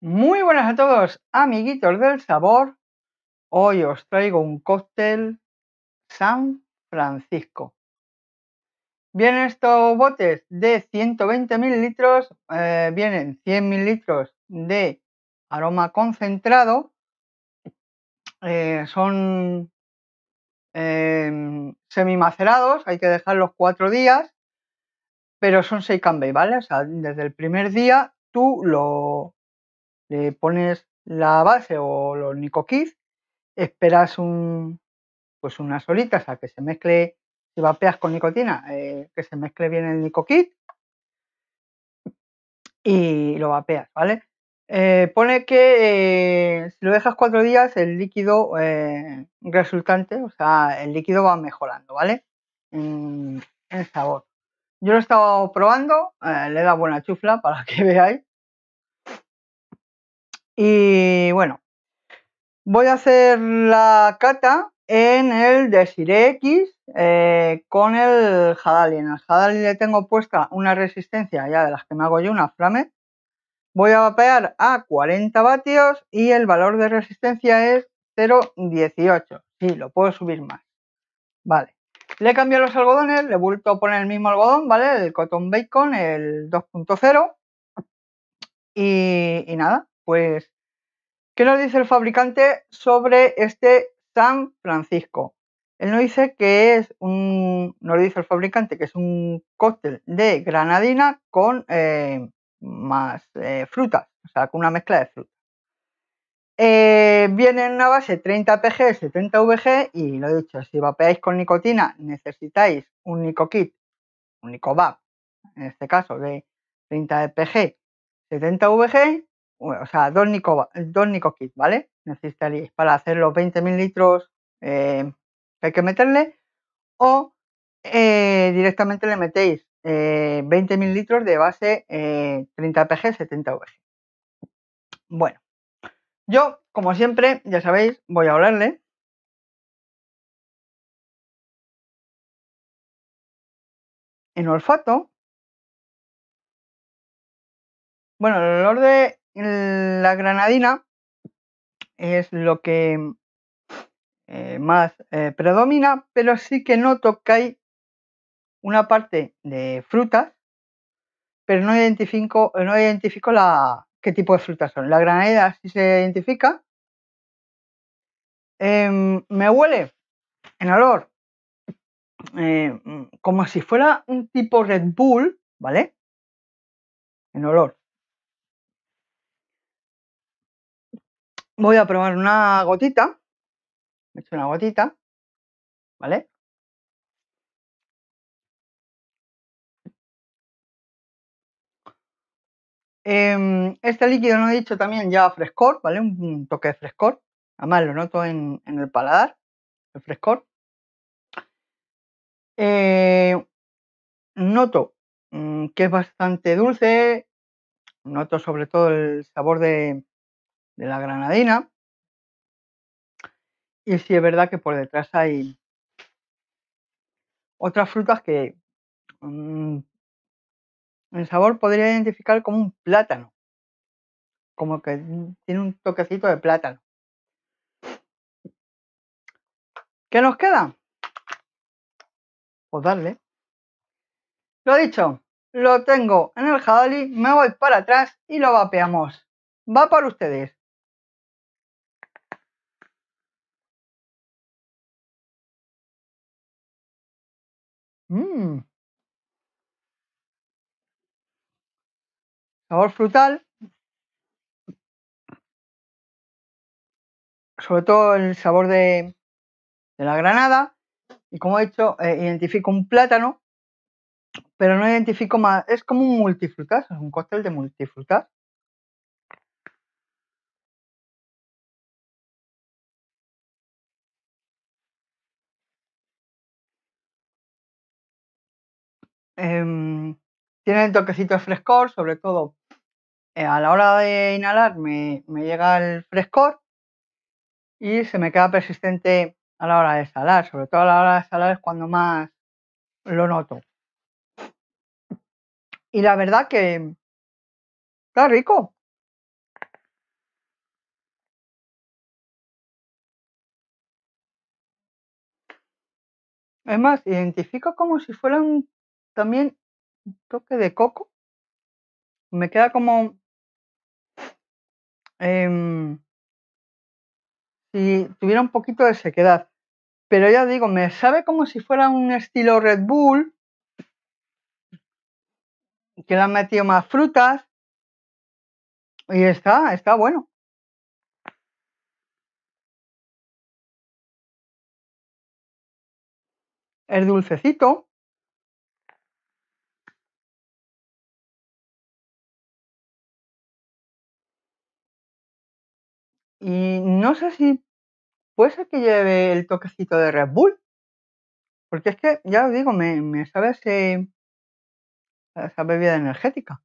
Muy buenas a todos, amiguitos del sabor. Hoy os traigo un cóctel San Francisco. Vienen estos botes de 120 mililitros, eh, vienen 100 mililitros de aroma concentrado. Eh, son eh, semi macerados, hay que dejarlos cuatro días, pero son seis cambay, ¿vale? O sea, desde el primer día tú lo, le pones la base o los nicoquid esperas un, pues unas horitas a que se mezcle, si vapeas con nicotina, eh, que se mezcle bien el nicoquid y lo vapeas, ¿vale? Eh, pone que eh, si lo dejas cuatro días, el líquido resultante, o sea, el líquido va mejorando, ¿vale? En, sabor. Yo lo he estado probando, le da buena chufla para que veáis. Y bueno, voy a hacer la cata en el Desire X eh, con el Hadali. En el Hadali le tengo puesta una resistencia ya de las que me hago yo, una flame. Voy a vapear a 40 vatios y el valor de resistencia es 0,18. Sí, lo puedo subir más. Vale. Le cambio los algodones, le he vuelto a poner el mismo algodón, ¿vale? El Cotton Bacon, el 2.0. y nada, pues, ¿qué nos dice el fabricante sobre este San Francisco? Él nos dice que es un, nos dice el fabricante que es un cóctel de granadina con eh, más eh, frutas, o sea, con una mezcla de frutas. Eh, viene en una base 30 PG, 70 VG y lo he dicho, si vapeáis con nicotina necesitáis un NicoKit, un NicoVap, en este caso de 30 PG, 70 VG o sea, Nico, dos Nico ¿vale? Necesitaréis para hacer los 20.000 litros eh, hay que meterle, o eh, directamente le metéis eh, litros mililitros de base 30 pg, 70 vg. Bueno, yo, como siempre, ya sabéis, voy a hablarle En olfato, bueno, el olor de Mm, la granadina es lo que eh, más eh, predomina, pero sí que noto que hay una parte de frutas, pero no identifico, no identifico la, qué tipo de frutas son. La granadina sí se identifica. Em, me huele en olor eh, mm, como si fuera un tipo Red Bull, ¿vale? En olor. voy a probar una gotita. He hecho una gotita, ¿vale? Em, este líquido no he dicho también ya frescor, ¿vale? Un toque de frescor. Además lo noto en, el paladar, el frescor. Eh, noto mm, que es bastante dulce. Noto sobre todo el sabor de, de la granadina. Y si es verdad que por detrás hay otras frutas que mm, el sabor podría identificar como un plátano, como que tiene un toquecito de plátano. ¿Qué nos queda? Pues darle. Lo dicho, lo tengo en el jadali, me voy para atrás y lo vapeamos. Va para ustedes. Mmm. Sabor frutal. Sobre todo el sabor de, la granada. Y como he dicho, eh, identifico un plátano, pero no identifico más. Es como un multifrutas, es un cóctel de multifrutas. Em, tiene el toquecito de frescor, sobre todo eh, a la hora de inhalar me, me, llega el frescor y se me queda persistente a la hora de exhalar, sobre todo a la hora de exhalar es cuando más lo noto. Y la verdad que está rico. Es más, identifico como si fuera un también un toque de coco. Me queda como... Em, si tuviera un poquito de sequedad. Pero ya digo, me sabe como si fuera un estilo Red Bull, que le han metido más frutas. Y está, está bueno. Es dulcecito. Y no sé si puede ser que lleve el toquecito de Red Bull. Porque es que, ya os digo, me, sabe ese, esa bebida energética.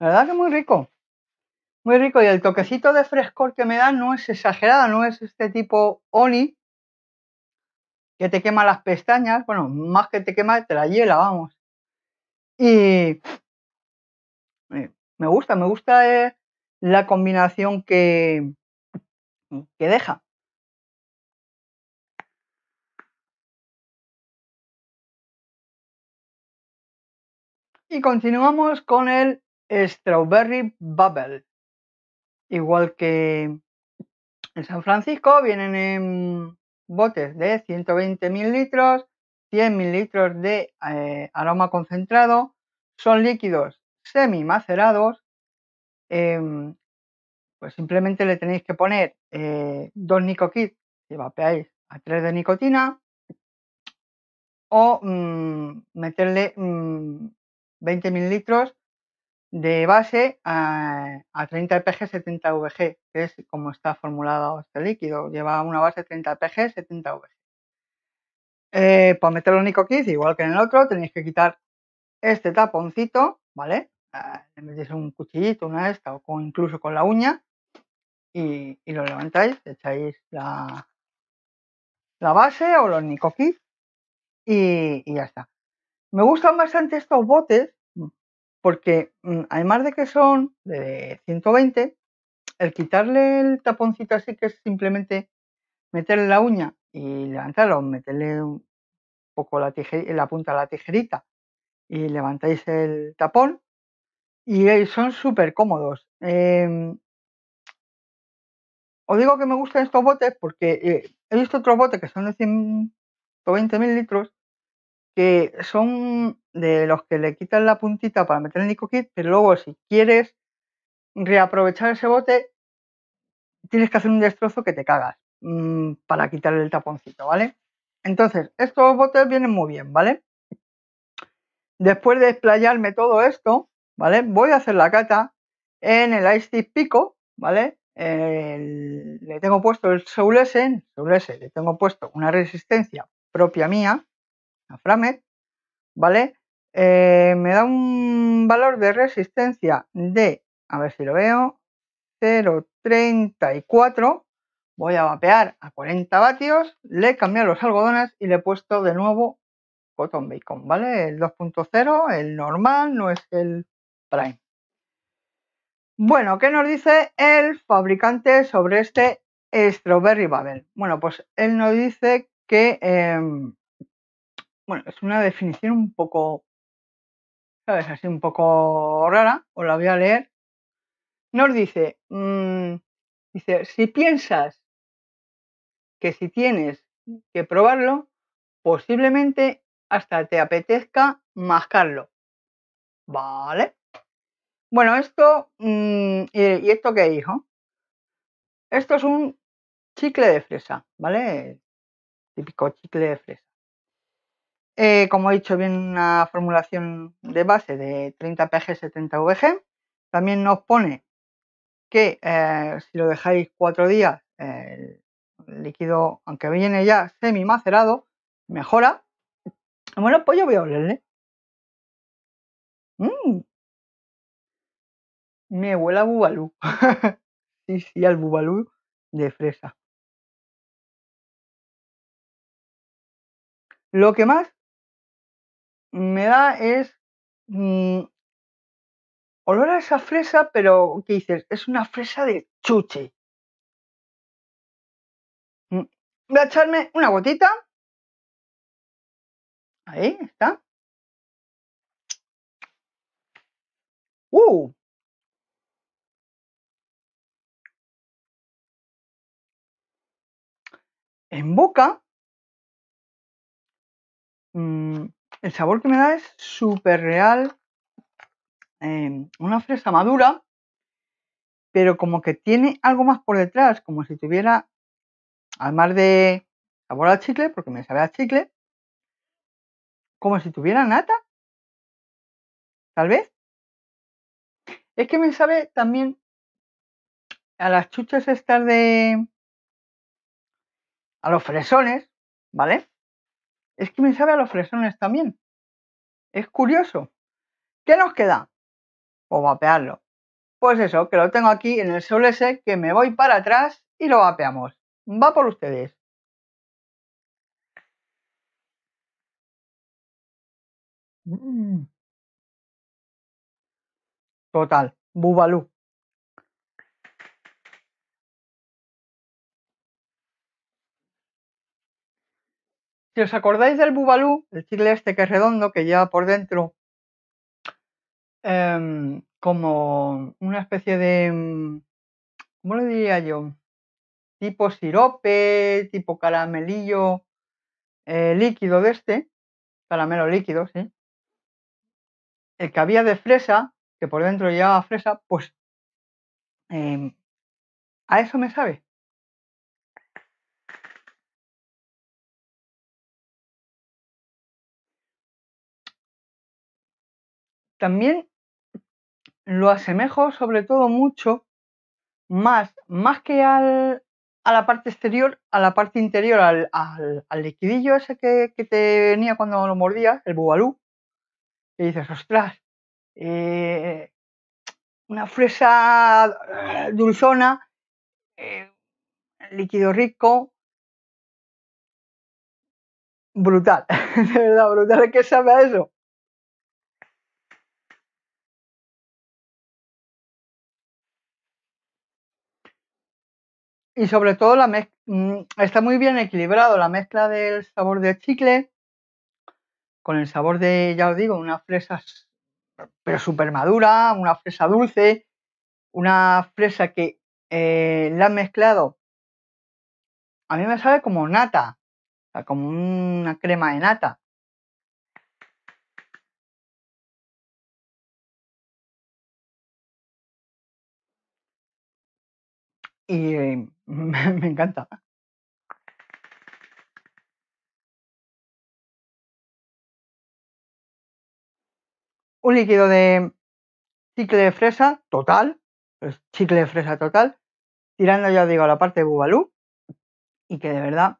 La verdad que muy rico. Muy rico. Y el toquecito de frescor que me da no es exagerado, no es este tipo Oli que te quema las pestañas. Bueno, más que te quema, te la hiela, vamos. Y me gusta, me gusta eh, la combinación que, deja. Y continuamos con el Strawberry Bubble. Igual que en San Francisco, vienen en botes de 120 litros 100 mililitros de eh, aroma concentrado, son líquidos semi macerados, em, pues simplemente le tenéis que poner eh, dos nicokit que vapeáis a 3 de nicotina o mm, meterle 20 mm, mililitros de base a 30 pg 70 VG, que es como está formulado este líquido. Lleva una base 30 pg 70 VG. Eh, para pues meter los kids, igual que en el otro, tenéis que quitar este taponcito, ¿vale? Eh, le metéis un cuchillito, una esta, o incluso con la uña, y, lo levantáis, echáis la, base o los nicoquis y, y, ya está. Me gustan bastante estos botes porque mm, además de que son de 120, el quitarle el taponcito así que es simplemente meterle la uña y levantarlo, meterle un poco la, la punta a la tijerita y levantáis el tapón y eh, son súper cómodos. Em, os digo que me gustan estos botes porque eh, he visto otros botes que son de 120 litros que son de los que le quitan la puntita para meter el Nico Kit, pero luego si quieres reaprovechar ese bote tienes que hacer un destrozo que te cagas. Mm, para quitar el taponcito, ¿vale? Entonces, estos botes vienen muy bien, ¿vale? Después de explayarme todo esto, ¿vale? Voy a hacer la cata en el Ice Pico, ¿vale? le tengo puesto el Soul S, Soul S, le tengo puesto una resistencia propia mía, La Frame. ¿vale? Eh, me da un valor de resistencia de, a ver si lo veo, 0.34, voy a vapear a 40 vatios, le he cambiado los algodones y le he puesto de nuevo cotton bacon, ¿vale? El 2.0, el normal, no es el prime. Bueno, ¿qué nos dice el fabricante sobre este Strawberry Babel? Bueno, pues él nos dice que, em, bueno, es una definición un poco, ¿sabes? Así un poco rara, os la voy a leer. Nos dice, mm, dice, si piensas que si tienes que probarlo, posiblemente hasta te apetezca mascarlo. ¿Vale? Bueno, esto... Mm, eh, ¿Y esto que dijo Esto es un chicle de fresa, ¿vale? Típico chicle de fresa. Eh, como he dicho, bien una formulación de base de 30PG, 70VG. También nos pone que eh, si lo dejáis cuatro días el líquido, aunque viene ya semi macerado, mejora. Bueno, pues yo voy a olerle. Mm. Me huele a bubalú. sí, sí, al bubalú de fresa. Lo que más me da es mm, olor a esa fresa, pero ¿qué dices? Es una fresa de chuche. voy a echarme una gotita. Ahí está. ¡Uh! En boca, mm, el sabor que me da es súper real. Em, una fresa madura, pero como que tiene algo más por detrás, como si tuviera además de sabor al chicle, porque me sabe al chicle, como si tuviera nata, tal vez. Es que me sabe también a las chuchas estas de... a los fresones, ¿vale? Es que me sabe a los fresones también. Es curioso. ¿Qué nos queda? O pues vapearlo. Pues eso, que lo tengo aquí en el sol ese, que me voy para atrás y lo vapeamos. Va por ustedes. Mm. Total, Bubalú. Si os acordáis del Bubalú, el chicle este que es redondo, que lleva por dentro em, como una especie de... Mm, ¿Cómo le diría yo? tipo sirope, tipo caramelillo eh, líquido de este, caramelo líquido, sí. El que había de fresa, que por dentro llevaba fresa, pues em, a eso me sabe. También lo asemejo sobre todo mucho más, más que al, a la parte exterior, a la parte interior, al, al, liquidillo ese que, te venía cuando lo mordías, el bubalú. Y dices, ostras, eh, una fresa eh, dulzona, eh, líquido rico, brutal, de verdad, brutal, es que sabe eso. y sobre todo la mm, está muy bien equilibrado la mezcla del sabor de chicle con el sabor de, ya os digo, una fresa pero súper madura, una fresa dulce, una fresa que eh, la han mezclado. A mí me sabe como nata, como una crema de nata. Y eh, me encanta. Un líquido de chicle de fresa total, chicle de fresa total, tirando ya digo a la parte de Bubalú y que de verdad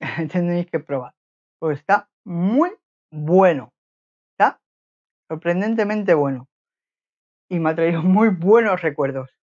tenéis que probar. Porque está muy bueno. Está sorprendentemente bueno. Y me ha traído muy buenos recuerdos.